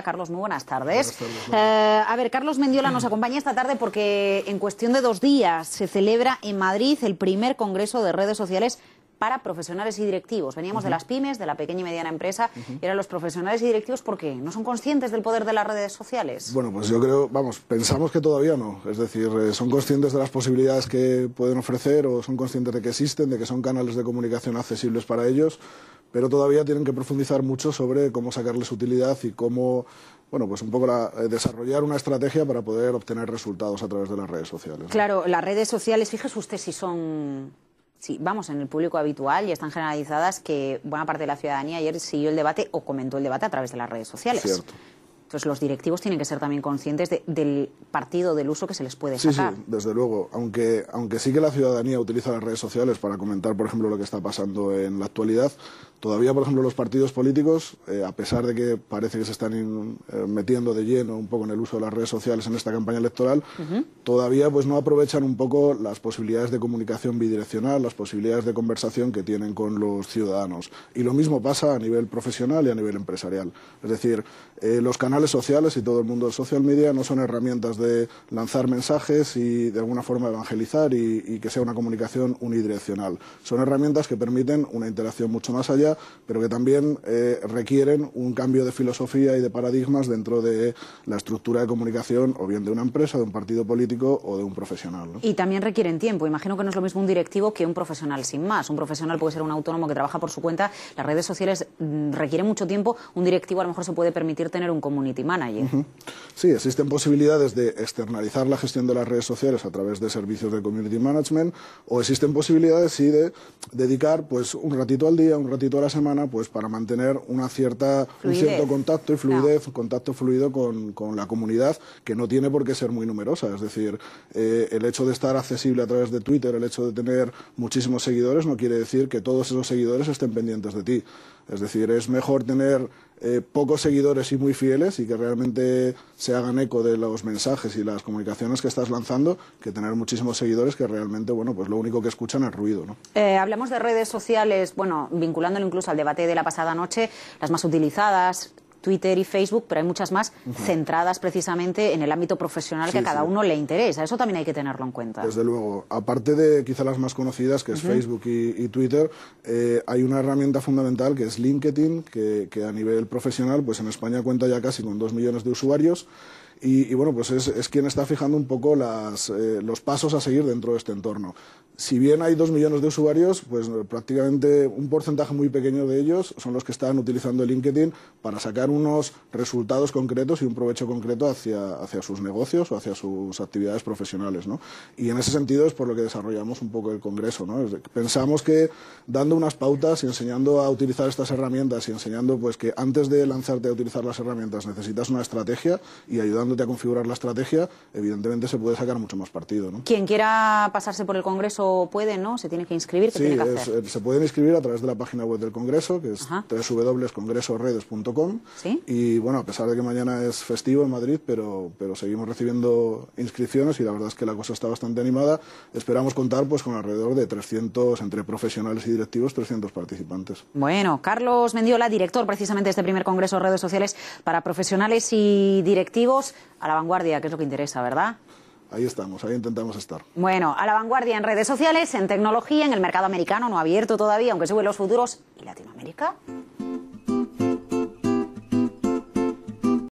Carlos, muy buenas tardes. Eh, a ver, Carlos Mendiola nos acompaña esta tarde porque en cuestión de dos días se celebra en Madrid el primer Congreso de Redes Sociales para profesionales y directivos. Veníamos de las pymes, de la pequeña y mediana empresa, y eran los profesionales y directivos, porque ¿No son conscientes del poder de las redes sociales? Bueno, pues yo creo, vamos, pensamos que todavía no. Es decir, eh, son conscientes de las posibilidades que pueden ofrecer o son conscientes de que existen, de que son canales de comunicación accesibles para ellos, pero todavía tienen que profundizar mucho sobre cómo sacarles utilidad y cómo, bueno, pues un poco eh, desarrollar una estrategia para poder obtener resultados a través de las redes sociales. Claro, las redes sociales, fíjese usted si son si vamos, en el público habitual y están generalizadas que buena parte de la ciudadanía ayer siguió el debate o comentó el debate a través de las redes sociales. Entonces los directivos tienen que ser también conscientes del partido, del uso que se les puede sacar. Sí, sí, desde luego. Aunque, aunque sí que la ciudadanía utiliza las redes sociales para comentar, por ejemplo, lo que está pasando en la actualidad, todavía, por ejemplo, los partidos políticos, eh, a pesar de que parece que se están eh, metiendo de lleno un poco en el uso de las redes sociales en esta campaña electoral, todavía pues no aprovechan un poco las posibilidades de comunicación bidireccional, las posibilidades de conversación que tienen con los ciudadanos. Y lo mismo pasa a nivel profesional y a nivel empresarial. Es decir, eh, los canales sociales y todo el mundo de social media no son herramientas de lanzar mensajes y de alguna forma evangelizar y, que sea una comunicación unidireccional. Son herramientas que permiten una interacción mucho más allá, pero que también eh, requieren un cambio de filosofía y de paradigmas dentro de la estructura de comunicación o bien de una empresa, de un partido político o de un profesional. Y también requieren tiempo. Imagino que no es lo mismo un directivo que un profesional sin más. Un profesional puede ser un autónomo que trabaja por su cuenta. Las redes sociales mm, requieren mucho tiempo. Un directivo a lo mejor se puede permitir tener un comunicador Sí, existen posibilidades de externalizar la gestión de las redes sociales a través de servicios de community management o existen posibilidades sí de dedicar pues un ratito al día, un ratito a la semana, pues para mantener una cierta un cierto contacto y fluidez, contacto fluido con, la comunidad que no tiene por qué ser muy numerosa. Es decir, eh, el hecho de estar accesible a través de Twitter, el hecho de tener muchísimos seguidores no quiere decir que todos esos seguidores estén pendientes de ti. Es decir, es mejor tener eh, pocos seguidores y muy fieles y que realmente se hagan eco de los mensajes y las comunicaciones que estás lanzando que tener muchísimos seguidores que realmente, bueno, pues lo único que escuchan es ruido, ¿no? Eh, hablamos de redes sociales, bueno, vinculándolo incluso al debate de la pasada noche, las más utilizadas, Twitter y Facebook, pero hay muchas más centradas precisamente en el ámbito profesional que a cada uno le interesa. Eso también hay que tenerlo en cuenta. Desde luego. Aparte de quizá las más conocidas, que es Facebook y, Twitter, eh, hay una herramienta fundamental que es LinkedIn, que, que a nivel profesional, pues en España cuenta ya casi con dos millones de usuarios. Y, bueno, pues es, quien está fijando un poco las, eh, los pasos a seguir dentro de este entorno. Si bien hay dos millones de usuarios, pues eh, prácticamente un porcentaje muy pequeño de ellos son los que están utilizando LinkedIn para sacar unos resultados concretos y un provecho concreto hacia, hacia sus negocios o hacia sus actividades profesionales. Y en ese sentido es por lo que desarrollamos un poco el Congreso. Pensamos que dando unas pautas y enseñando a utilizar estas herramientas y enseñando pues, que antes de lanzarte a utilizar las herramientas necesitas una estrategia y ayudando a configurar la estrategia, evidentemente se puede sacar mucho más partido. Quien quiera pasarse por el Congreso puede, ¿no? Se tiene que inscribir. se pueden inscribir a través de la página web del Congreso, que es www.congresoredes.com. Y bueno, a pesar de que mañana es festivo en Madrid, pero, pero seguimos recibiendo inscripciones y la verdad es que la cosa está bastante animada. Esperamos contar pues con alrededor de 300, entre profesionales y directivos, 300 participantes. Bueno, Carlos Mendiola, director precisamente de este primer Congreso de Redes Sociales para Profesionales y Directivos a la vanguardia, que es lo que interesa, ¿verdad? Ahí estamos, ahí intentamos estar. Bueno, a la vanguardia en redes sociales, en tecnología, en el mercado americano no abierto todavía, aunque suben los futuros, y Latinoamérica.